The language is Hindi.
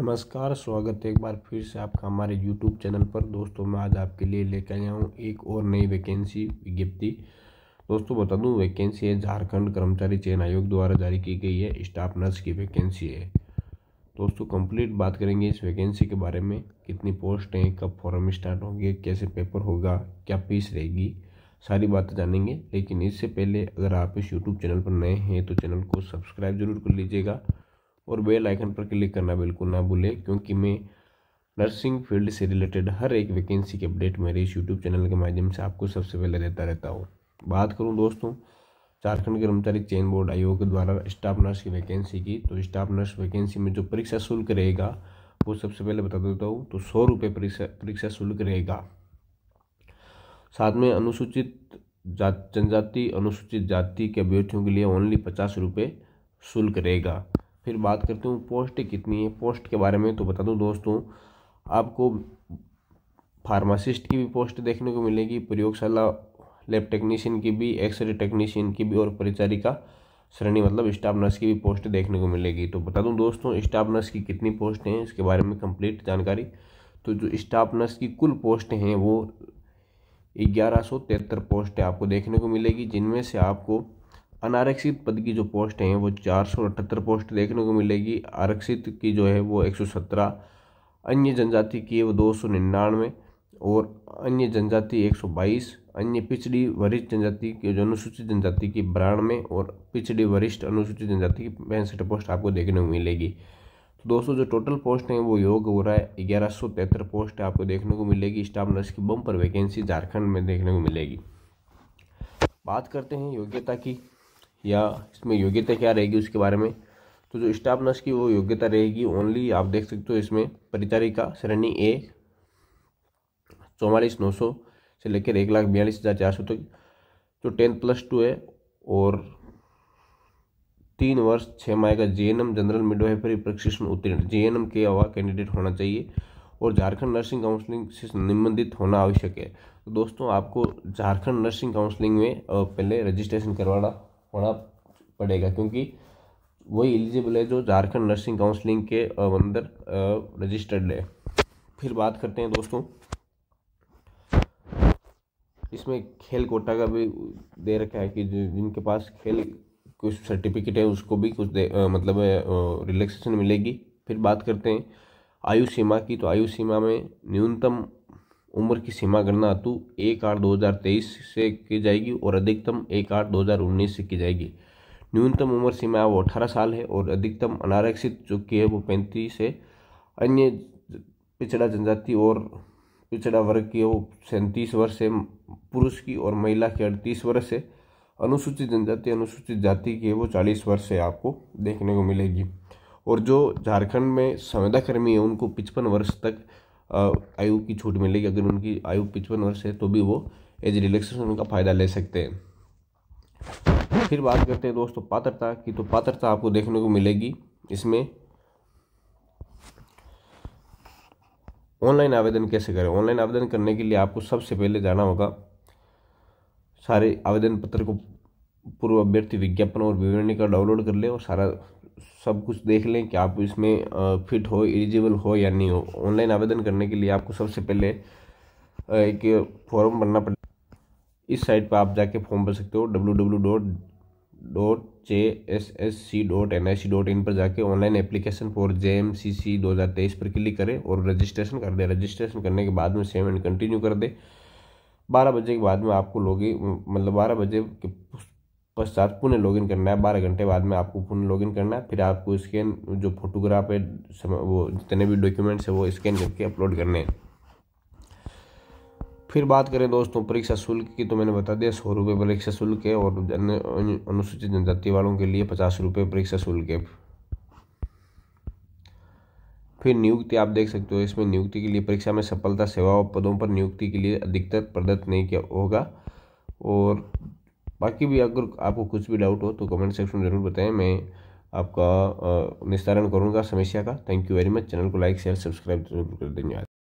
नमस्कार स्वागत है एक बार फिर से आपका हमारे यूट्यूब चैनल पर दोस्तों मैं आज आपके लिए लेकर आया हूँ एक और नई वैकेंसी विज्ञप्ति दोस्तों बता दूँ वैकेंसी है झारखंड कर्मचारी चयन आयोग द्वारा जारी की गई है स्टाफ नर्स की वैकेंसी है दोस्तों कंप्लीट बात करेंगे इस वैकेंसी के बारे में कितनी पोस्ट हैं कब फॉर्म स्टार्ट होंगे कैसे पेपर होगा क्या फीस रहेगी सारी बातें जानेंगे लेकिन इससे पहले अगर आप इस यूट्यूब चैनल पर नए हैं तो चैनल को सब्सक्राइब जरूर कर लीजिएगा और बेल आइकन पर क्लिक करना बिल्कुल ना भूलें क्योंकि मैं नर्सिंग फील्ड से रिलेटेड हर एक वैकेंसी की अपडेट मेरे इस यूट्यूब चैनल के माध्यम से आपको सबसे पहले देता रहता हूँ बात करूँ दोस्तों झारखंड कर्मचारी चयन बोर्ड आयोग द्वारा स्टाफ नर्स की वैकेंसी की तो स्टाफ नर्स वैकेंसी में जो परीक्षा शुल्क रहेगा वो सबसे पहले बता देता हूँ तो सौ रुपये परीक्षा परीक्षा शुल्क रहेगा साथ में अनुसूचित जनजाति अनुसूचित जाति के अभ्यर्थियों के लिए ओनली पचास रुपये शुल्क रहेगा फिर बात करते हूँ पोस्ट कितनी है पोस्ट के बारे में तो बता दूँ दोस्तों आपको फार्मासिस्ट की भी पोस्ट देखने को मिलेगी प्रयोगशाला लैब टेक्नीशियन की भी एक्सरे टेक्नीशियन की भी और परिचारिका श्रेणी मतलब स्टाफ नर्स की भी पोस्ट देखने को मिलेगी तो बता दूं दोस्तों स्टाफ नर्स की कितनी पोस्ट हैं इसके बारे में कंप्लीट जानकारी तो जो स्टाफ नर्स की कुल पोस्ट हैं वो ग्यारह सौ तिहत्तर पोस्ट है आपको देखने को मिलेगी जिनमें से आपको अनारक्षित पद की जो पोस्ट हैं वो चार सौ अठहत्तर पोस्ट देखने को मिलेगी आरक्षित की जो है वो एक सौ सत्रह अन्य जनजाति की है वो दो सौ निन्यानवे और अन्य जनजाति एक सौ बाईस अन्य पिछड़ी वरिष्ठ जनजाति की जो अनुसूचित जनजाति की बानवे और पिछड़ी वरिष्ठ अनुसूचित जनजाति की पैंसठ पोस्ट आपको देखने को मिलेगी तो दोस्तों जो टोटल पोस्ट हैं वो योग हो रहा है ग्यारह सौ तिहत्तर पोस्ट आपको देखने को मिलेगी स्टाफ नर्स की बम पर वैकेंसी झारखंड में देखने को मिलेगी बात करते हैं योग्यता की या इसमें योग्यता क्या रहेगी उसके बारे में तो जो स्टाफ नर्स की वो योग्यता रहेगी ओनली आप देख सकते हो इसमें परिचारिका श्रेणी ए चौवालीस नौ सौ से लेकर एक लाख बयालीस हज़ार चार सौ तक जो टेन प्लस टू है और तीन वर्ष छः माह का J N M general midwifery प्रशिक्षण उत्तीर्ण जे एन एम के अवा कैंडिडेट होना चाहिए और झारखंड नर्सिंग काउंसलिंग से निबंधित होना आवश्यक है तो दोस्तों आपको झारखंड नर्सिंग काउंसलिंग में पहले रजिस्ट्रेशन करवाना होना पड़ेगा क्योंकि वही एलिजिबल है जो झारखंड नर्सिंग काउंसलिंग के अंदर रजिस्टर्ड है फिर बात करते हैं दोस्तों इसमें खेल कोटा का भी दे रखा है कि जिनके पास खेल कुछ सर्टिफिकेट है उसको भी कुछ दे आ, मतलब रिलैक्सेशन मिलेगी फिर बात करते हैं आयु सीमा की तो आयु सीमा में न्यूनतम उम्र की सीमा गणना हेतु एक आठ दो हज़ार तेईस से की जाएगी और अधिकतम एक आठ दो हज़ार उन्नीस से की जाएगी न्यूनतम उम्र सीमा वो अठारह साल है और अधिकतम अनारक्षित जो की है वो पैंतीस है अन्य पिछड़ा जनजाति और पिछड़ा वर्ग की वो सैंतीस वर्ष है पुरुष की और महिला की अड़तीस वर्ष है अनुसूचित जनजाति अनुसूचित जाति की है वो चालीस वर्ष से आपको देखने को मिलेगी और जो झारखंड में संविदा कर्मी है उनको पचपन वर्ष तक आयु की छूट मिलेगी अगर उनकी आयु पिचपन वर्ष है तो भी वो एज रिलैक्सेशन का फ़ायदा ले सकते हैं फिर बात करते हैं दोस्तों पात्रता की तो पात्रता आपको देखने को मिलेगी इसमें ऑनलाइन आवेदन कैसे करें ऑनलाइन आवेदन करने के लिए आपको सबसे पहले जाना होगा सारे आवेदन पत्र को पूर्व अभ्यर्थी विज्ञापन और विवरणी का डाउनलोड कर ले और सारा सब कुछ देख लें कि आप इसमें फिट हो एलिजिबल हो या नहीं हो ऑनलाइन आवेदन करने के लिए आपको सबसे पहले एक फॉर्म भरना पड़ेगा इस साइट पर आप जाके फॉर्म भर सकते हो W W dot dot J S S C dot N I C dot in पर जाके online application for J M C C दो हज़ार तेईस पर क्लिक करें और रजिस्ट्रेशन कर दें रजिस्ट्रेशन करने के बाद में सेव एंड कंटिन्यू कर दें बारह बजे के बाद में आपको लोगे मतलब बारह बजे के पश्चात पुनः लॉगिन करना है बारह घंटे बाद में आपको पुनः लॉगिन करना है फिर आपको स्कैन जो फोटोग्राफ है वो जितने भी डॉक्यूमेंट्स है वो स्कैन करके अपलोड करने हैं फिर बात करें दोस्तों परीक्षा शुल्क की तो मैंने बता दिया सौ रुपये परीक्षा शुल्क है और अन्य अनुसूचित जनजाति वालों के लिए पचास रुपये परीक्षा शुल्क है फिर नियुक्ति आप देख सकते हो इसमें नियुक्ति के लिए परीक्षा में सफलता सेवा और पदों पर नियुक्ति के लिए अधिकतर प्रदत्त नहीं किया होगा और बाकी भी अगर आपको कुछ भी डाउट हो तो कमेंट सेक्शन में ज़रूर बताएं मैं आपका निस्तारण करूँगा समस्या का thank you very much channel को लाइक शेयर सब्सक्राइब जरूर कर धन्यवाद